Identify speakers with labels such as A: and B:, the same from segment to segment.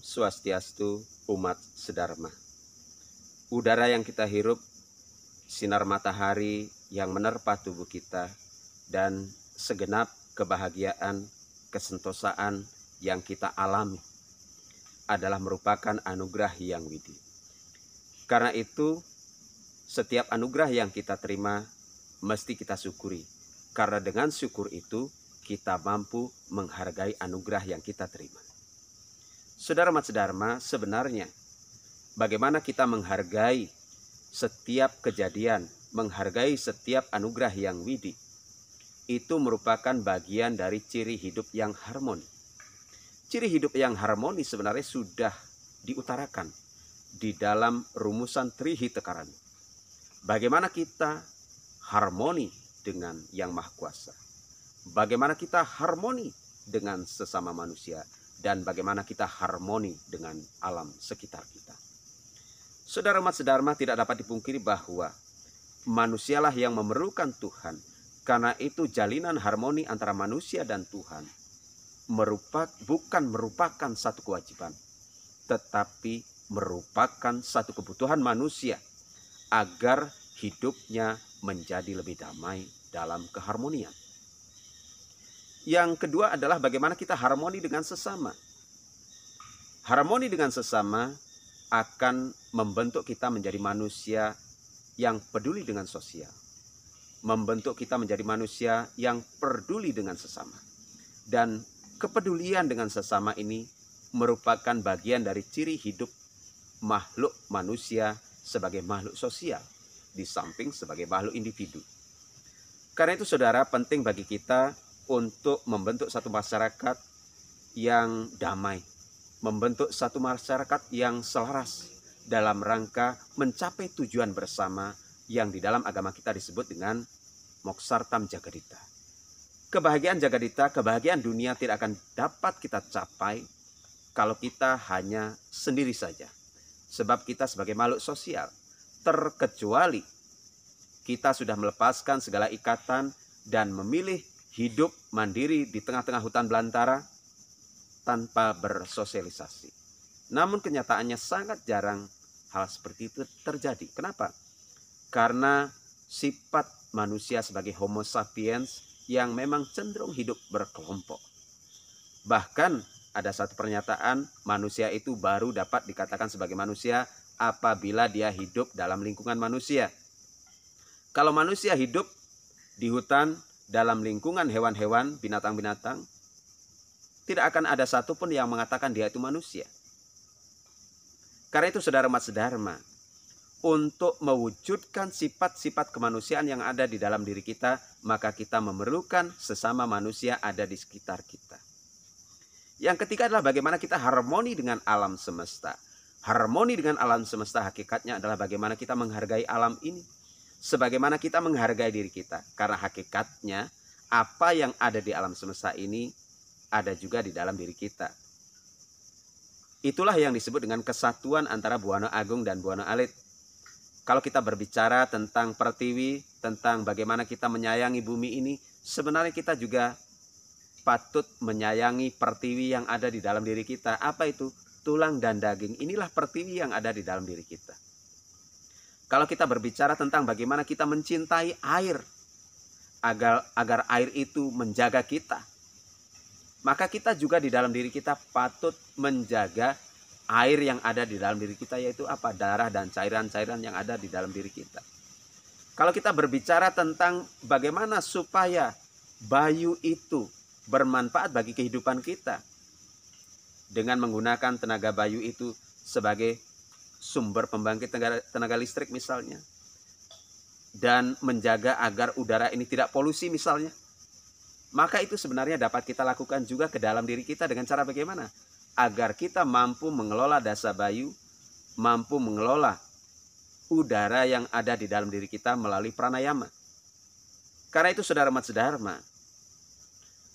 A: Swastiastu umat sedharma. Udara yang kita hirup, sinar matahari yang menerpa tubuh kita, dan segenap kebahagiaan, kesentosaan yang kita alami adalah merupakan anugerah yang widi. Karena itu, setiap anugerah yang kita terima mesti kita syukuri. Karena dengan syukur itu, kita mampu menghargai anugerah yang kita terima. Saudara Mas Dharma, sebenarnya bagaimana kita menghargai setiap kejadian, menghargai setiap anugerah yang widi, itu merupakan bagian dari ciri hidup yang harmoni. Ciri hidup yang harmoni sebenarnya sudah diutarakan di dalam rumusan Trihitekaran. Bagaimana kita harmoni dengan Yang Maha Kuasa? Bagaimana kita harmoni dengan sesama manusia? dan bagaimana kita harmoni dengan alam sekitar kita. Saudara umat sedarma tidak dapat dipungkiri bahwa manusialah yang memerlukan Tuhan. Karena itu jalinan harmoni antara manusia dan Tuhan merupak, bukan merupakan satu kewajiban, tetapi merupakan satu kebutuhan manusia agar hidupnya menjadi lebih damai dalam keharmonian yang kedua adalah bagaimana kita harmoni dengan sesama. Harmoni dengan sesama akan membentuk kita menjadi manusia yang peduli dengan sosial. Membentuk kita menjadi manusia yang peduli dengan sesama. Dan kepedulian dengan sesama ini merupakan bagian dari ciri hidup makhluk manusia sebagai makhluk sosial di samping sebagai makhluk individu. Karena itu saudara penting bagi kita untuk membentuk satu masyarakat yang damai, membentuk satu masyarakat yang selaras dalam rangka mencapai tujuan bersama yang di dalam agama kita disebut dengan moksartam jagadita. Kebahagiaan jagadita, kebahagiaan dunia tidak akan dapat kita capai kalau kita hanya sendiri saja. Sebab kita sebagai makhluk sosial, terkecuali kita sudah melepaskan segala ikatan dan memilih hidup mandiri di tengah-tengah hutan belantara tanpa bersosialisasi. Namun kenyataannya sangat jarang hal seperti itu terjadi. Kenapa? Karena sifat manusia sebagai homo sapiens yang memang cenderung hidup berkelompok. Bahkan ada satu pernyataan manusia itu baru dapat dikatakan sebagai manusia apabila dia hidup dalam lingkungan manusia. Kalau manusia hidup di hutan dalam lingkungan hewan-hewan, binatang-binatang, tidak akan ada satupun yang mengatakan dia itu manusia. Karena itu saudara mas sedharma, untuk mewujudkan sifat-sifat kemanusiaan yang ada di dalam diri kita, maka kita memerlukan sesama manusia ada di sekitar kita. Yang ketiga adalah bagaimana kita harmoni dengan alam semesta. Harmoni dengan alam semesta hakikatnya adalah bagaimana kita menghargai alam ini sebagaimana kita menghargai diri kita karena hakikatnya apa yang ada di alam semesta ini ada juga di dalam diri kita. Itulah yang disebut dengan kesatuan antara Buana Agung dan Buana Alit. Kalau kita berbicara tentang pertiwi, tentang bagaimana kita menyayangi bumi ini, sebenarnya kita juga patut menyayangi pertiwi yang ada di dalam diri kita. Apa itu? Tulang dan daging. Inilah pertiwi yang ada di dalam diri kita. Kalau kita berbicara tentang bagaimana kita mencintai air agar agar air itu menjaga kita, maka kita juga di dalam diri kita patut menjaga air yang ada di dalam diri kita yaitu apa? darah dan cairan-cairan yang ada di dalam diri kita. Kalau kita berbicara tentang bagaimana supaya bayu itu bermanfaat bagi kehidupan kita dengan menggunakan tenaga bayu itu sebagai sumber pembangkit tenaga, tenaga listrik misalnya dan menjaga agar udara ini tidak polusi misalnya maka itu sebenarnya dapat kita lakukan juga ke dalam diri kita dengan cara bagaimana agar kita mampu mengelola dasa bayu mampu mengelola udara yang ada di dalam diri kita melalui pranayama karena itu saudara mat sedharma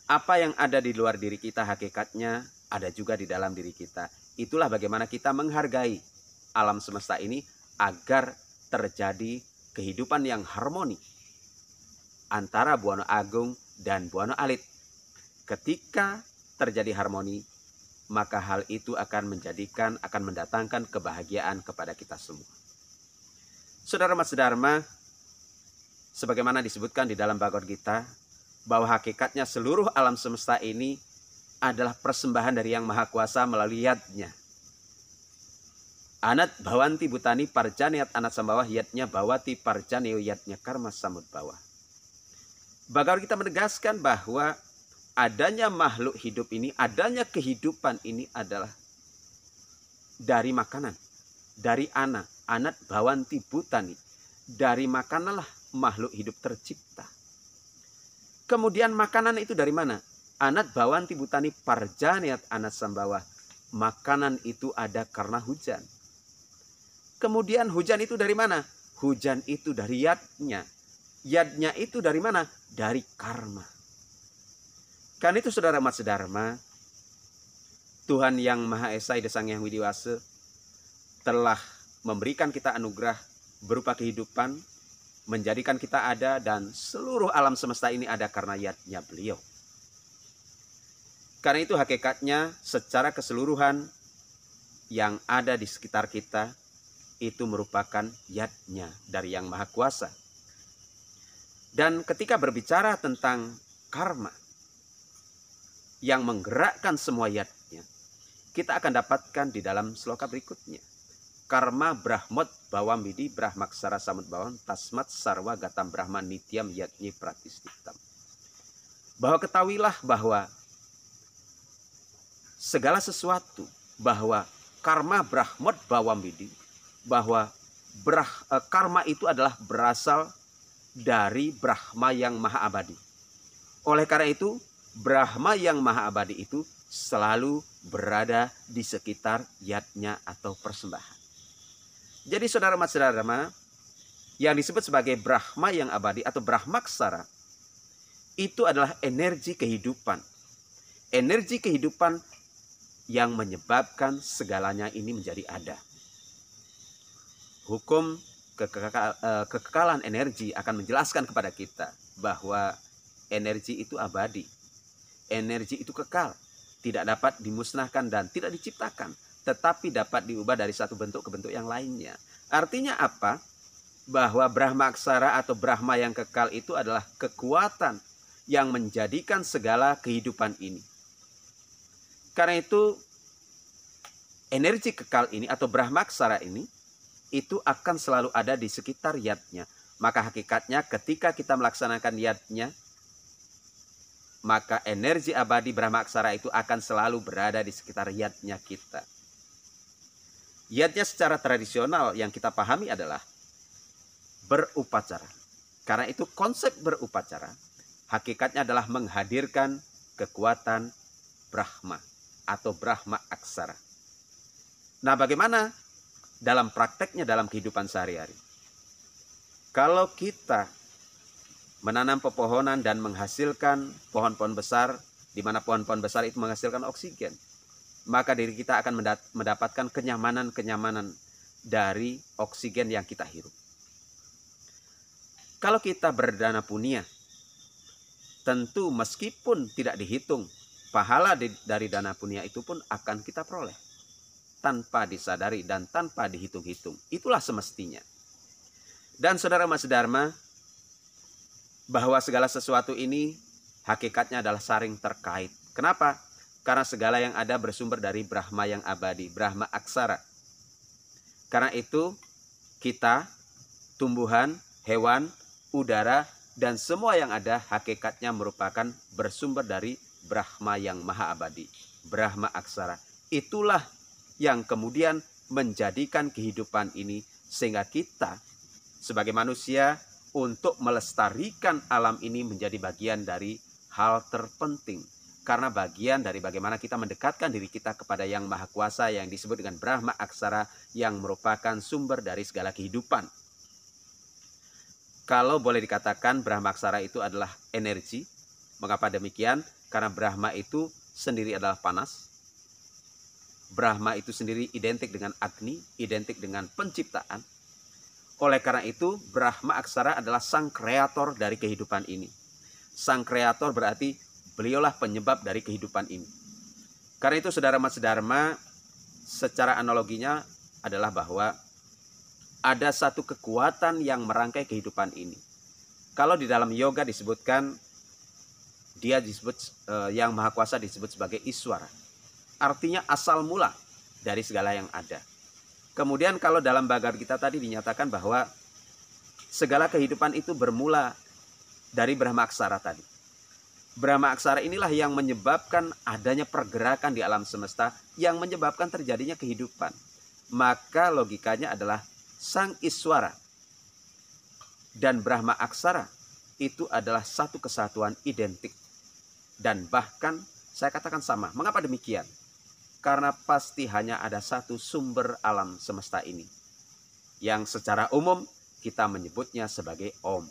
A: apa yang ada di luar diri kita hakikatnya ada juga di dalam diri kita itulah bagaimana kita menghargai alam semesta ini agar terjadi kehidupan yang harmoni antara Buono Agung dan Buono Alit. Ketika terjadi harmoni, maka hal itu akan menjadikan akan mendatangkan kebahagiaan kepada kita semua. Saudara Mas Dharma, sebagaimana disebutkan di dalam Bhagavad Gita, bahwa hakikatnya seluruh alam semesta ini adalah persembahan dari Yang Maha Kuasa melalui yadnya. Anat bawanti butani parjaniat anat sambawa, yatnya bawati parjaneyo yatnya karma samud bawah. Bagaimana kita menegaskan bahwa adanya makhluk hidup ini, adanya kehidupan ini adalah dari makanan, dari anak, anat bawanti butani. Dari makananlah makhluk hidup tercipta. Kemudian makanan itu dari mana? Anat bawanti butani parjaniat anat sambawa, Makanan itu ada karena hujan. Kemudian hujan itu dari mana? Hujan itu dari yadnya. Yadnya itu dari mana? Dari karma. Kan itu saudara Mas Dharma, Tuhan yang Maha Esa Ida Yang Widiwase telah memberikan kita anugerah berupa kehidupan, menjadikan kita ada dan seluruh alam semesta ini ada karena yadnya beliau. Karena itu hakikatnya secara keseluruhan yang ada di sekitar kita itu merupakan yadnya dari yang maha kuasa. Dan ketika berbicara tentang karma yang menggerakkan semua yadnya, kita akan dapatkan di dalam sloka berikutnya. Karma brahmat bawam bidi brahmaksara samut bawam tasmat sarwa gatam brahma nityam yakni pratistiktam. Bahwa ketahuilah bahwa segala sesuatu bahwa karma brahmat bawam bidi bahwa brah, eh, karma itu adalah berasal dari Brahma yang maha abadi. Oleh karena itu, Brahma yang maha abadi itu selalu berada di sekitar yatnya atau persembahan. Jadi saudara saudara mana yang disebut sebagai Brahma yang abadi atau Brahmaksara itu adalah energi kehidupan. Energi kehidupan yang menyebabkan segalanya ini menjadi ada hukum eh, kekekalan energi akan menjelaskan kepada kita bahwa energi itu abadi. Energi itu kekal, tidak dapat dimusnahkan dan tidak diciptakan, tetapi dapat diubah dari satu bentuk ke bentuk yang lainnya. Artinya apa? Bahwa Brahma Aksara atau Brahma yang kekal itu adalah kekuatan yang menjadikan segala kehidupan ini. Karena itu energi kekal ini atau Brahma Aksara ini itu akan selalu ada di sekitar yatnya. Maka hakikatnya ketika kita melaksanakan yatnya, maka energi abadi Brahma Aksara itu akan selalu berada di sekitar yatnya kita. Yatnya secara tradisional yang kita pahami adalah berupacara. Karena itu konsep berupacara hakikatnya adalah menghadirkan kekuatan Brahma atau Brahma Aksara. Nah bagaimana dalam prakteknya dalam kehidupan sehari-hari. Kalau kita menanam pepohonan dan menghasilkan pohon-pohon besar, di mana pohon-pohon besar itu menghasilkan oksigen, maka diri kita akan mendapatkan kenyamanan-kenyamanan dari oksigen yang kita hirup. Kalau kita berdana punia, tentu meskipun tidak dihitung, pahala dari dana punia itu pun akan kita peroleh tanpa disadari dan tanpa dihitung-hitung. Itulah semestinya. Dan saudara Mas Dharma, bahwa segala sesuatu ini hakikatnya adalah saring terkait. Kenapa? Karena segala yang ada bersumber dari Brahma yang abadi, Brahma Aksara. Karena itu kita, tumbuhan, hewan, udara, dan semua yang ada hakikatnya merupakan bersumber dari Brahma yang maha abadi, Brahma Aksara. Itulah yang kemudian menjadikan kehidupan ini sehingga kita sebagai manusia untuk melestarikan alam ini menjadi bagian dari hal terpenting karena bagian dari bagaimana kita mendekatkan diri kita kepada Yang Maha Kuasa yang disebut dengan Brahma Aksara yang merupakan sumber dari segala kehidupan. Kalau boleh dikatakan Brahma Aksara itu adalah energi. Mengapa demikian? Karena Brahma itu sendiri adalah panas, Brahma itu sendiri identik dengan Agni, identik dengan penciptaan. Oleh karena itu, Brahma aksara adalah sang kreator dari kehidupan ini. Sang kreator berarti beliaulah penyebab dari kehidupan ini. Karena itu saudara Mas Dharma secara analoginya adalah bahwa ada satu kekuatan yang merangkai kehidupan ini. Kalau di dalam yoga disebutkan dia disebut eh, yang maha kuasa disebut sebagai Iswara artinya asal mula dari segala yang ada. Kemudian kalau dalam bagar kita tadi dinyatakan bahwa segala kehidupan itu bermula dari Brahma Aksara tadi. Brahma Aksara inilah yang menyebabkan adanya pergerakan di alam semesta yang menyebabkan terjadinya kehidupan. Maka logikanya adalah Sang Iswara dan Brahma Aksara itu adalah satu kesatuan identik dan bahkan saya katakan sama. Mengapa demikian? karena pasti hanya ada satu sumber alam semesta ini, yang secara umum kita menyebutnya sebagai Om.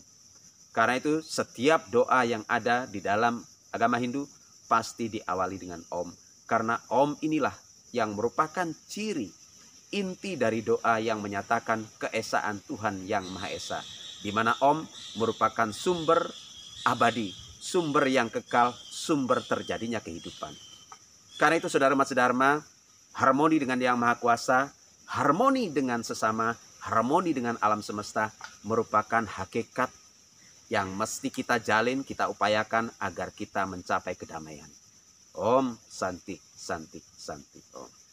A: Karena itu, setiap doa yang ada di dalam agama Hindu pasti diawali dengan Om, karena Om inilah yang merupakan ciri inti dari doa yang menyatakan keesaan Tuhan yang Maha Esa, di mana Om merupakan sumber abadi, sumber yang kekal, sumber terjadinya kehidupan. Karena itu saudara Mas Dharma, harmoni dengan Yang Maha Kuasa, harmoni dengan sesama, harmoni dengan alam semesta merupakan hakikat yang mesti kita jalin, kita upayakan agar kita mencapai kedamaian. Om Santi, Santi, Santi, Om.